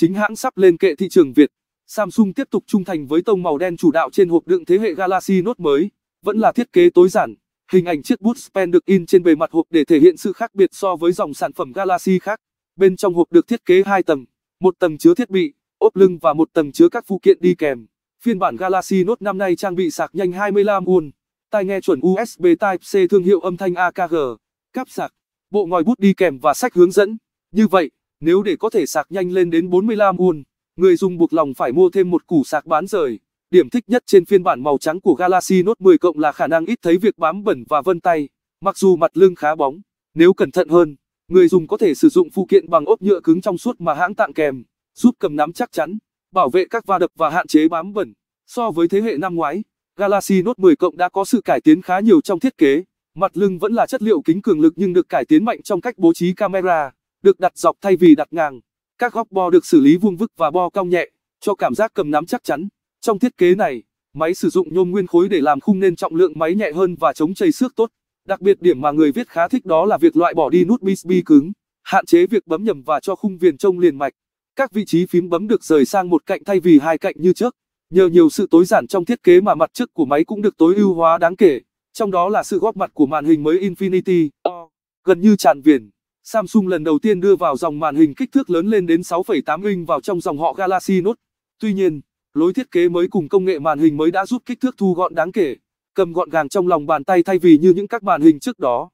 chính hãng sắp lên kệ thị trường Việt. Samsung tiếp tục trung thành với tông màu đen chủ đạo trên hộp đựng thế hệ Galaxy Note mới, vẫn là thiết kế tối giản. Hình ảnh chiếc bút pen được in trên bề mặt hộp để thể hiện sự khác biệt so với dòng sản phẩm Galaxy khác. Bên trong hộp được thiết kế hai tầng, một tầng chứa thiết bị, ốp lưng và một tầng chứa các phụ kiện đi kèm. Phiên bản Galaxy Note năm nay trang bị sạc nhanh 25 w tai nghe chuẩn USB Type-C thương hiệu âm thanh AKG, cáp sạc, bộ ngòi bút đi kèm và sách hướng dẫn. Như vậy, nếu để có thể sạc nhanh lên đến 45 won, người dùng buộc lòng phải mua thêm một củ sạc bán rời. Điểm thích nhất trên phiên bản màu trắng của Galaxy Note 10 cộng là khả năng ít thấy việc bám bẩn và vân tay. Mặc dù mặt lưng khá bóng, nếu cẩn thận hơn, người dùng có thể sử dụng phụ kiện bằng ốp nhựa cứng trong suốt mà hãng tặng kèm, giúp cầm nắm chắc chắn, bảo vệ các va đập và hạn chế bám bẩn. So với thế hệ năm ngoái, Galaxy Note 10 cộng đã có sự cải tiến khá nhiều trong thiết kế. Mặt lưng vẫn là chất liệu kính cường lực nhưng được cải tiến mạnh trong cách bố trí camera được đặt dọc thay vì đặt ngang. Các góc bo được xử lý vuông vức và bo cong nhẹ, cho cảm giác cầm nắm chắc chắn. Trong thiết kế này, máy sử dụng nhôm nguyên khối để làm khung nên trọng lượng máy nhẹ hơn và chống chây xước tốt. Đặc biệt điểm mà người viết khá thích đó là việc loại bỏ đi nút Bisbee cứng, hạn chế việc bấm nhầm và cho khung viền trông liền mạch. Các vị trí phím bấm được rời sang một cạnh thay vì hai cạnh như trước. Nhờ nhiều sự tối giản trong thiết kế mà mặt trước của máy cũng được tối ưu hóa đáng kể, trong đó là sự góp mặt của màn hình mới Infinity, gần như tràn viền. Samsung lần đầu tiên đưa vào dòng màn hình kích thước lớn lên đến 6,8 inch vào trong dòng họ Galaxy Note. Tuy nhiên, lối thiết kế mới cùng công nghệ màn hình mới đã giúp kích thước thu gọn đáng kể, cầm gọn gàng trong lòng bàn tay thay vì như những các màn hình trước đó.